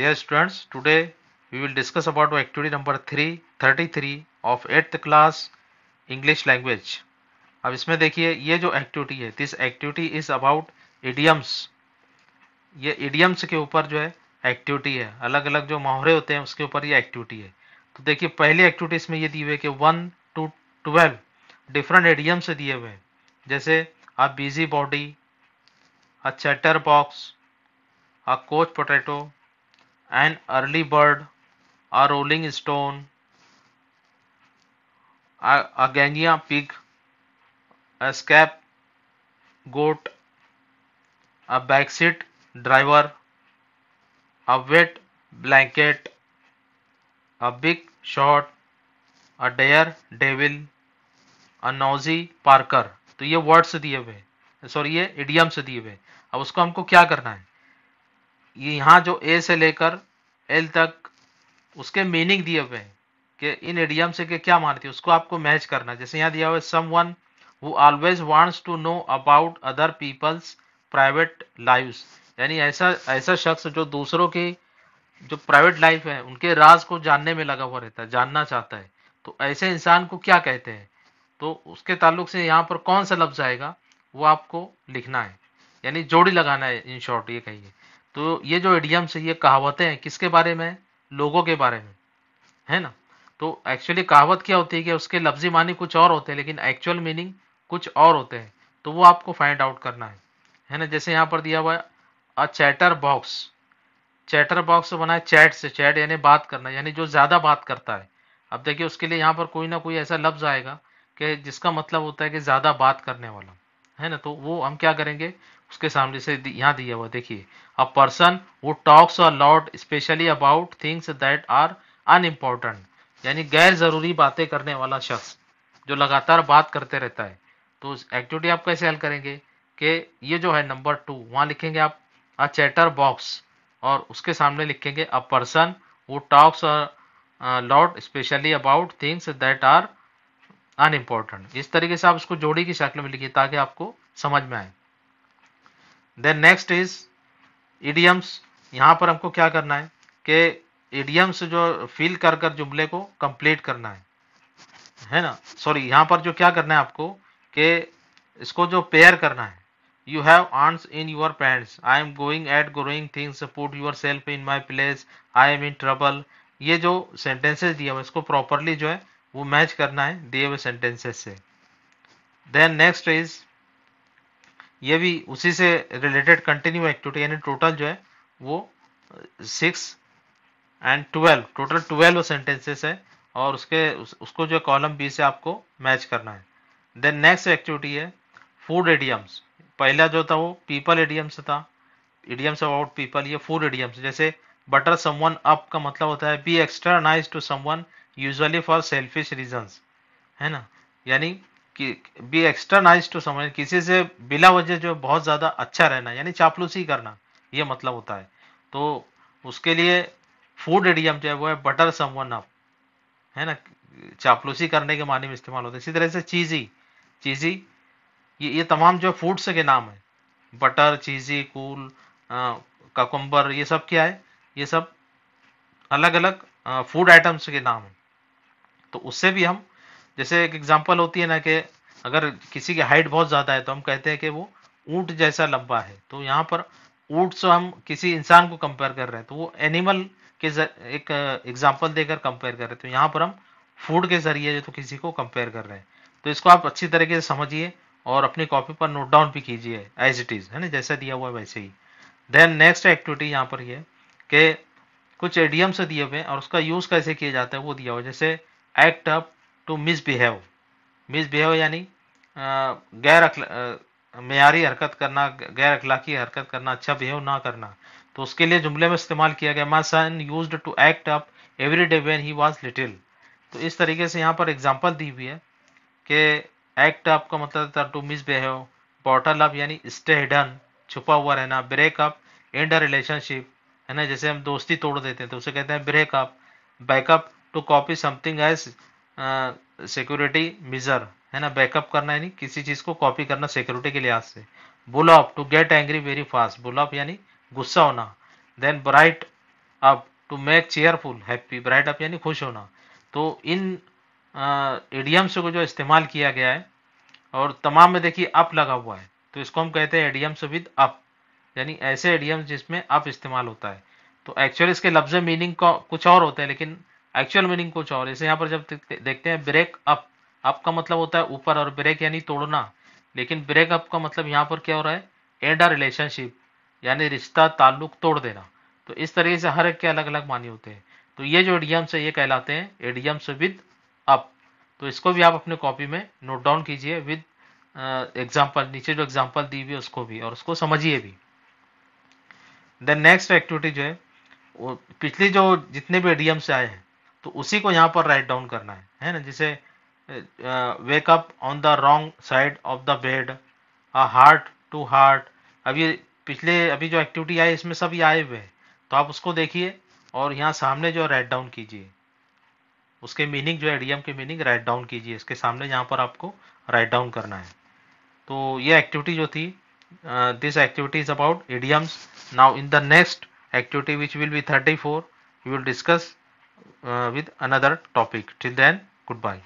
dear Dear students, today we will discuss activity number three thirty three of eighth class English language अब इसमें देखिए ये जो activity है this activity is about idioms ये idioms के ऊपर जो है एक्टिविटी है अलग अलग जो मुहावरे होते हैं उसके ऊपर ये एक्टिविटी है तो देखिए पहली एक्टिविटी इसमें ये हुई है कि one two twelve different idioms दिए हुए हैं जैसे a busybody a chatterbox a couch potato an early bird, a rolling stone, a, a Gangia pig, a scap goat, a backseat driver, a wet blanket, a big shot, a dare devil, a nosy parker तो ये words दिए हुए sorry ये idioms दिए हुए अब उसको हमको क्या करना है यहाँ जो ए से लेकर एल तक उसके मीनिंग दिए हुए हैं कि इन एडियम से के क्या मानती है उसको आपको मैच करना जैसे यहाँ दिया हुआ है someone who always wants to know about other people's private lives यानी ऐसा ऐसा शख्स जो दूसरों की जो प्राइवेट लाइफ है उनके राज को जानने में लगा हुआ रहता है जानना चाहता है तो ऐसे इंसान को क्या कहते हैं तो उसके ताल्लुक से यहाँ पर कौन सा लफ्ज़ आएगा वो आपको लिखना है यानी जोड़ी लगाना है इन शॉर्ट ये कहिए तो ये जो एडियम्स है ये कहावतें हैं किसके बारे में लोगों के बारे में है ना तो एक्चुअली कहावत क्या होती है कि उसके लफ्जी मानी कुछ और होते हैं लेकिन एक्चुअल मीनिंग कुछ और होते हैं तो वो आपको फाइंड आउट करना है है ना जैसे यहाँ पर दिया हुआ है a chatterbox chatterbox बना है चैट से चैट यानी बात करना यानी जो ज़्यादा बात करता है अब देखिए उसके लिए यहाँ पर कोई ना कोई ऐसा लफ्ज़ आएगा कि जिसका मतलब होता है कि ज़्यादा बात करने वाला है ना तो वो हम क्या करेंगे उसके सामने से यहाँ दिया हुआ देखिए a person who talks a lot especially about things that are unimportant यानी गैर ज़रूरी बातें करने वाला शख्स जो लगातार बात करते रहता है तो एक्टिविटी आप कैसे हल करेंगे कि ये जो है नंबर टू वहाँ लिखेंगे आप अ चैटर बॉक्स और उसके सामने लिखेंगे a person who talks a lot especially about things that are unimportant इस तरीके से आप उसको जोड़ी की शक्ल में लिखिए ताकि आपको समझ में आए देन नेक्स्ट इज ईडियम्स यहाँ पर हमको क्या करना है कि ईडियम्स जो फिल कर कर जुमले को कंप्लीट करना है है ना सॉरी यहाँ पर जो क्या करना है आपको कि इसको जो पेयर करना है you have ants in your pants I am going at growing things put yourself in my place I am in trouble ये जो सेंटेंसेज दिए हुए इसको प्रॉपरली जो है वो मैच करना है दिए हुए सेंटेंसेस से देन नेक्स्ट इज ये भी उसी से रिलेटेड कंटिन्यू एक्टिविटी यानी टोटल जो है वो six and twelve total twelve sentences है और उसके उस, उसको जो कॉलम बी से आपको मैच करना है देन नेक्स्ट एक्टिविटी है फूड एडियम्स पहला जो था वो पीपल एडियम्स था एडियम्स अबाउट पीपल ये फूड एडियम्स जैसे बटर समवन अप का मतलब होता है be nice to someone usually for selfish reason है ना यानी कि बी एक्सटर्नाइज टू समझ किसी से बिला वजह जो बहुत ज़्यादा अच्छा रहना यानी चापलूसी करना ये मतलब होता है तो उसके लिए फूड एडियम जो है वो है बटर समवन अप है ना चापलूसी करने के माने में इस्तेमाल होते हैं इसी तरह से चीज़ी चीज़ी ये ये तमाम जो फूड्स के नाम है बटर चीज़ी कूल ककुम्बर ये सब क्या है ये सब अलग अलग फूड आइटम्स के नाम हैं तो उससे भी हम जैसे एक एग्जाम्पल होती है ना कि अगर किसी की हाइट बहुत ज़्यादा है तो हम कहते हैं कि वो ऊँट जैसा लंबा है तो यहाँ पर ऊँट से हम किसी इंसान को कंपेयर कर रहे हैं तो वो एनिमल के एक एग्जाम्पल देकर कंपेयर कर रहे हैं तो यहाँ पर हम फूड के जरिए तो किसी को कंपेयर कर रहे हैं तो इसको आप अच्छी तरीके से समझिए और अपनी कॉपी पर नोट डाउन भी कीजिए एज इट इज़ है ना जैसा दिया हुआ है वैसे ही देन नेक्स्ट एक्टिविटी यहाँ पर ये कि कुछ एडियम्स दिए हुए हैं और उसका यूज़ कैसे किया जाता है वो दिया हुआ है जैसे act up to misbehave misbehave यानी गैर मैारी हरकत करना गैर अखलाकी हरकत करना अच्छा बिहेव ना करना तो उसके लिए जुमले में इस्तेमाल किया गया my son use to act up every day when he was little तो इस तरीके से यहाँ पर एग्जाम्पल दी हुई है कि एक्ट अप का मतलब था to misbehave bottle up यानी स्टे हिडन छुपा हुआ रहना break up and a relationship है ना जैसे हम दोस्ती तोड़ देते हैं तो उसे कहते हैं breakup backup to copy something as security measure है ना बैकअप करना यानी किसी चीज़ को कॉपी करना सिक्योरिटी के लिहाज से blow up to get angry very fast blow up यानी गुस्सा होना then bright up to make cheerful happy bright up यानी खुश होना तो इन एडियम्स uh, को जो इस्तेमाल किया गया है और तमाम में देखिए अप लगा हुआ है तो इसको हम कहते हैं एडियम्स विद अप यानी ऐसे एडियम्स जिसमें अप इस्तेमाल होता है तो एक्चुअली इसके लफ्ज़ मीनिंग कुछ और होते हैं लेकिन एक्चुअल मीनिंग कुछ और इसे यहाँ पर जब देखते हैं ब्रेक अप अप का मतलब होता है ऊपर और ब्रेक यानी तोड़ना लेकिन ब्रेक अप का मतलब यहाँ पर क्या हो रहा है एंड आ रिलेशनशिप यानी रिश्ता ताल्लुक तोड़ देना तो इस तरीके से हर एक के अलग अलग मानी होते हैं तो ये जो एडियम्स है ये कहलाते हैं एडियम्स विद अप तो इसको भी आप अपने कॉपी में नोट डाउन कीजिए विद एग्जाम्पल नीचे जो एग्जाम्पल दी हुई है उसको भी और उसको समझिए भी देन नेक्स्ट एक्टिविटी जो है वो पिछली जो जितने भी एडियम्स आए हैं तो उसी को यहाँ पर राइट डाउन करना है है ना जिसे wake up on the wrong side of the bed a heart to heart अभी पिछले अभी जो एक्टिविटी आई इसमें सब आए हुए हैं तो आप उसको देखिए और यहाँ सामने जो राइट डाउन कीजिए उसके मीनिंग जो है डीएम के मीनिंग राइट डाउन कीजिए इसके सामने यहाँ पर आपको राइट डाउन करना है तो ये एक्टिविटी जो थी this activity is about idioms now in the next activity which will be thirty four you will discuss uh, with another topic till then goodbye